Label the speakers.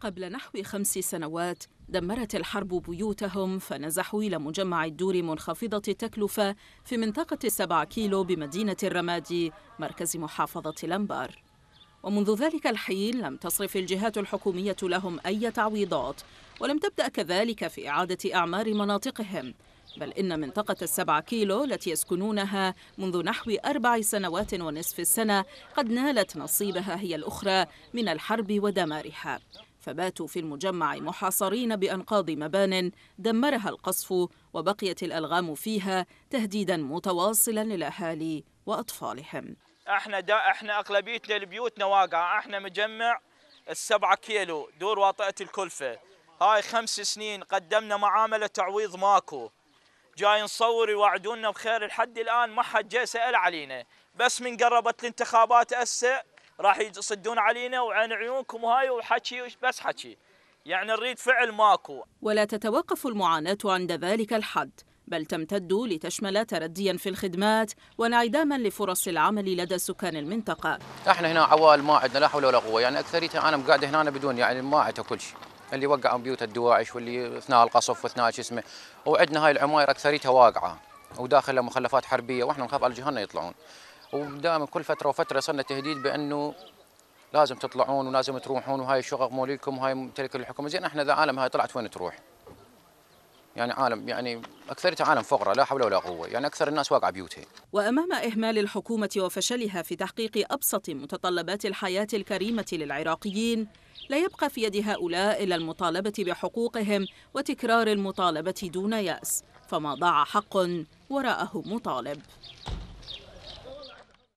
Speaker 1: قبل نحو خمس سنوات دمرت الحرب بيوتهم فنزحوا إلى مجمع الدور منخفضة التكلفة في منطقة السبع كيلو بمدينة الرمادي مركز محافظة الأنبار ومنذ ذلك الحين لم تصرف الجهات الحكومية لهم أي تعويضات ولم تبدأ كذلك في إعادة أعمار مناطقهم بل إن منطقة السبع كيلو التي يسكنونها منذ نحو أربع سنوات ونصف السنة قد نالت نصيبها هي الأخرى من الحرب ودمارها فباتوا في المجمع محاصرين بأنقاض مبان دمرها القصف وبقيت الألغام فيها تهديدا متواصلا للأهالي وأطفالهم
Speaker 2: احنا دا احنا اغلبيتنا لبيوتنا واقعه احنا مجمع السبعة كيلو دور واطئة الكلفة هاي خمس سنين قدمنا معاملة تعويض ماكو جاي نصور يوعدونا بخير لحد الآن ما حد جاي سأل علينا بس من قربت الانتخابات هسه راح يصدون علينا وعن عيونكم وهاي وحكي بس حكي يعني نريد فعل ماكو
Speaker 1: ولا تتوقف المعاناة عند ذلك الحد بل تمتد لتشمل ترديا في الخدمات وانعداما لفرص العمل لدى سكان المنطقة
Speaker 3: احنا هنا عوائل ما عندنا لا حول ولا قوة يعني اكثريتها انا قاعده هنا أنا بدون يعني ما عندها كل شيء اللي وقعوا بيوت الدواعش واللي اثناء القصف واثناء شو اسمه وعندنا هاي العماير اكثريتها واقعه وداخلها مخلفات حربيه واحنا نخاف على جهنم يطلعون ودائما كل فتره وفتره صرنا تهديد بانه لازم تطلعون ولازم تروحون وهاي مو لكم وهاي ممتلك الحكومه زين احنا ذا عالم هاي طلعت وين تروح؟ يعني عالم يعني اكثريتها عالم فقره لا حول ولا قوه، يعني اكثر الناس واقعه بيوتها.
Speaker 1: وامام اهمال الحكومه وفشلها في تحقيق ابسط متطلبات الحياه الكريمه للعراقيين، لا يبقى في يد هؤلاء الا المطالبه بحقوقهم وتكرار المطالبه دون ياس، فما ضاع حق وراءه مطالب.